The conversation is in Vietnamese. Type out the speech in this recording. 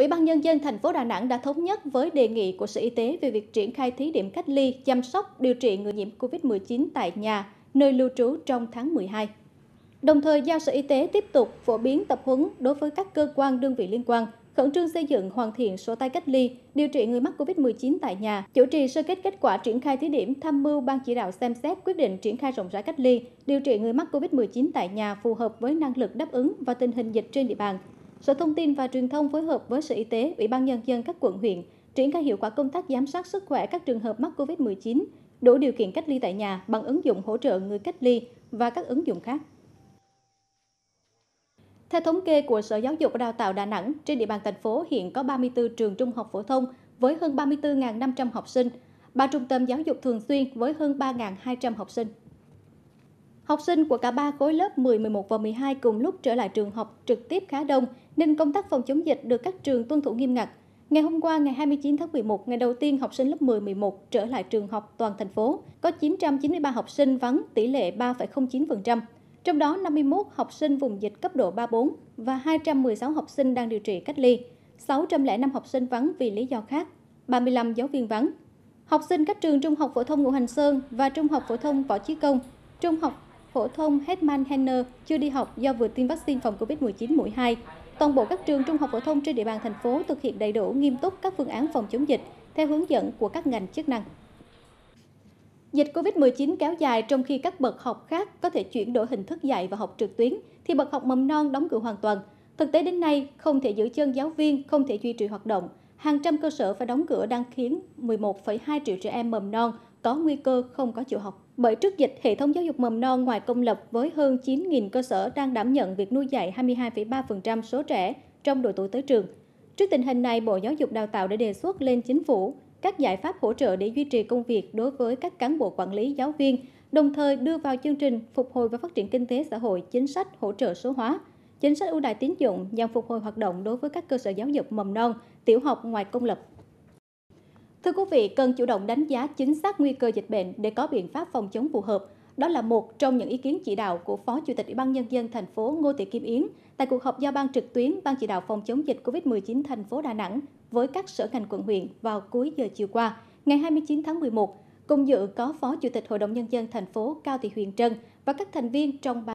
Ủy ban Nhân dân thành phố Đà Nẵng đã thống nhất với đề nghị của Sở Y tế về việc triển khai thí điểm cách ly, chăm sóc, điều trị người nhiễm COVID-19 tại nhà, nơi lưu trú trong tháng 12. Đồng thời giao Sở Y tế tiếp tục phổ biến tập huấn đối với các cơ quan đơn vị liên quan, khẩn trương xây dựng hoàn thiện sổ tay cách ly, điều trị người mắc COVID-19 tại nhà, chủ trì sơ kết kết quả triển khai thí điểm tham mưu ban chỉ đạo xem xét quyết định triển khai rộng rãi cách ly, điều trị người mắc COVID-19 tại nhà phù hợp với năng lực đáp ứng và tình hình dịch trên địa bàn, Sở Thông tin và Truyền thông phối hợp với Sở Y tế, Ủy ban Nhân dân các quận huyện triển khai hiệu quả công tác giám sát sức khỏe các trường hợp mắc COVID-19, đủ điều kiện cách ly tại nhà bằng ứng dụng hỗ trợ người cách ly và các ứng dụng khác. Theo thống kê của Sở Giáo dục và Đào tạo Đà Nẵng, trên địa bàn thành phố hiện có 34 trường trung học phổ thông với hơn 34.500 học sinh, 3 trung tâm giáo dục thường xuyên với hơn 3.200 học sinh. Học sinh của cả ba khối lớp 10, 11 và 12 cùng lúc trở lại trường học trực tiếp khá đông, nên công tác phòng chống dịch được các trường tuân thủ nghiêm ngặt. Ngày hôm qua, ngày 29 tháng 11, ngày đầu tiên học sinh lớp 10-11 trở lại trường học toàn thành phố, có 993 học sinh vắng tỷ lệ 3,09%. Trong đó, 51 học sinh vùng dịch cấp độ 3-4 và 216 học sinh đang điều trị cách ly, 605 học sinh vắng vì lý do khác, 35 giáo viên vắng. Học sinh các trường Trung học phổ thông Ngũ Hành Sơn và Trung học phổ thông Võ Chí Công, Trung học phổ thông Hetman Henner chưa đi học do vừa tiêm vaccine phòng COVID-19 mũi 2. Toàn bộ các trường trung học phổ thông trên địa bàn thành phố thực hiện đầy đủ nghiêm túc các phương án phòng chống dịch theo hướng dẫn của các ngành chức năng. Dịch COVID-19 kéo dài trong khi các bậc học khác có thể chuyển đổi hình thức dạy và học trực tuyến, thì bậc học mầm non đóng cửa hoàn toàn. Thực tế đến nay, không thể giữ chân giáo viên, không thể duy trì hoạt động. Hàng trăm cơ sở phải đóng cửa đang khiến 11,2 triệu trẻ em mầm non có nguy cơ không có chịu học. Bởi trước dịch, hệ thống giáo dục mầm non ngoài công lập với hơn 9.000 cơ sở đang đảm nhận việc nuôi dạy 22,3% số trẻ trong độ tuổi tới trường. Trước tình hình này, Bộ Giáo dục Đào tạo đã đề xuất lên chính phủ các giải pháp hỗ trợ để duy trì công việc đối với các cán bộ quản lý giáo viên, đồng thời đưa vào chương trình phục hồi và phát triển kinh tế xã hội chính sách hỗ trợ số hóa, chính sách ưu đại tín dụng nhằm phục hồi hoạt động đối với các cơ sở giáo dục mầm non, tiểu học ngoài công lập Thưa quý vị, cần chủ động đánh giá chính xác nguy cơ dịch bệnh để có biện pháp phòng chống phù hợp. Đó là một trong những ý kiến chỉ đạo của Phó Chủ tịch Ủy ban nhân dân thành phố Ngô Thị Kim Yến tại cuộc họp giao ban trực tuyến Ban chỉ đạo phòng chống dịch COVID-19 thành phố Đà Nẵng với các sở ngành quận huyện vào cuối giờ chiều qua, ngày 29 tháng 11. Cùng dự có Phó Chủ tịch Hội đồng nhân dân thành phố Cao Thị Huyền Trân và các thành viên trong ban